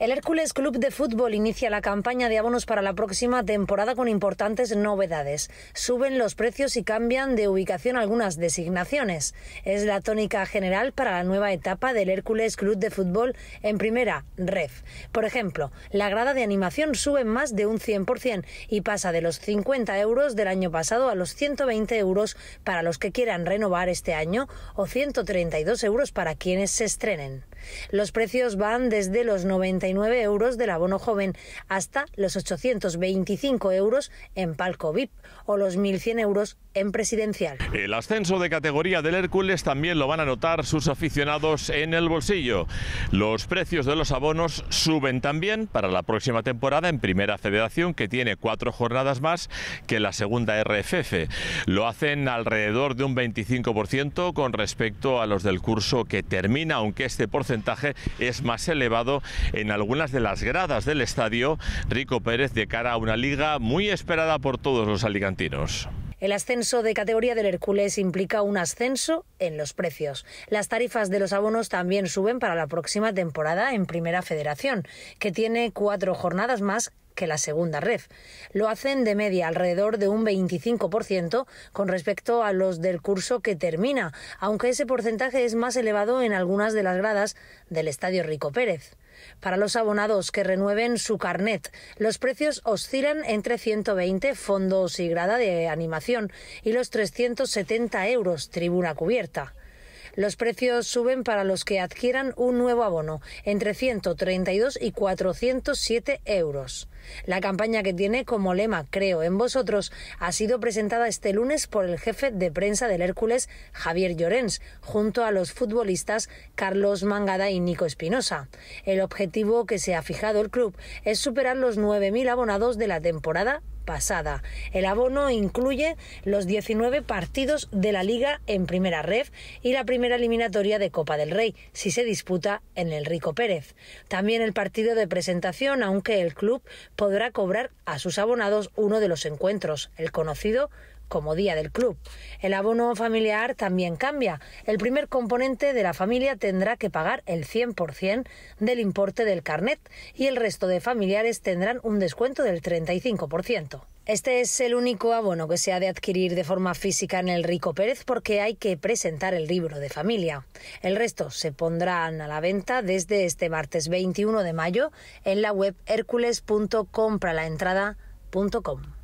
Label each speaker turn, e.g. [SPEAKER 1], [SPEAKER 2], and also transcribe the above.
[SPEAKER 1] El Hércules Club de Fútbol inicia la campaña de abonos para la próxima temporada con importantes novedades. Suben los precios y cambian de ubicación algunas designaciones. Es la tónica general para la nueva etapa del Hércules Club de Fútbol en primera, REF. Por ejemplo, la grada de animación sube más de un 100% y pasa de los 50 euros del año pasado a los 120 euros para los que quieran renovar este año o 132 euros para quienes se estrenen. Los precios van desde los 99 euros del abono joven hasta los 825 euros en palco VIP o los 1.100 euros en presidencial.
[SPEAKER 2] El ascenso de categoría del Hércules también lo van a notar sus aficionados en el bolsillo. Los precios de los abonos suben también para la próxima temporada en Primera Federación, que tiene cuatro jornadas más que la segunda RFF. Lo hacen alrededor de un 25% con respecto a los del curso que termina, aunque este porcentaje porcentaje es más elevado en algunas de las gradas del estadio Rico Pérez de cara a una liga muy esperada por todos los alicantinos.
[SPEAKER 1] El ascenso de categoría del Hércules implica un ascenso en los precios. Las tarifas de los abonos también suben para la próxima temporada en Primera Federación, que tiene cuatro jornadas más que la segunda red. Lo hacen de media alrededor de un 25% con respecto a los del curso que termina, aunque ese porcentaje es más elevado en algunas de las gradas del Estadio Rico Pérez. Para los abonados que renueven su carnet, los precios oscilan entre 120 fondos y grada de animación y los 370 euros tribuna cubierta. Los precios suben para los que adquieran un nuevo abono, entre 132 y 407 euros. La campaña que tiene como lema Creo en vosotros ha sido presentada este lunes por el jefe de prensa del Hércules, Javier Llorens, junto a los futbolistas Carlos Mangada y Nico Espinosa. El objetivo que se ha fijado el club es superar los 9.000 abonados de la temporada el abono incluye los 19 partidos de la Liga en Primera Red y la primera eliminatoria de Copa del Rey, si se disputa en el Rico Pérez. También el partido de presentación, aunque el club podrá cobrar a sus abonados uno de los encuentros, el conocido como día del club. El abono familiar también cambia. El primer componente de la familia tendrá que pagar el 100% del importe del carnet y el resto de familiares tendrán un descuento del 35%. Este es el único abono que se ha de adquirir de forma física en el Rico Pérez porque hay que presentar el libro de familia. El resto se pondrán a la venta desde este martes 21 de mayo en la web hercules.compralaentrada.com.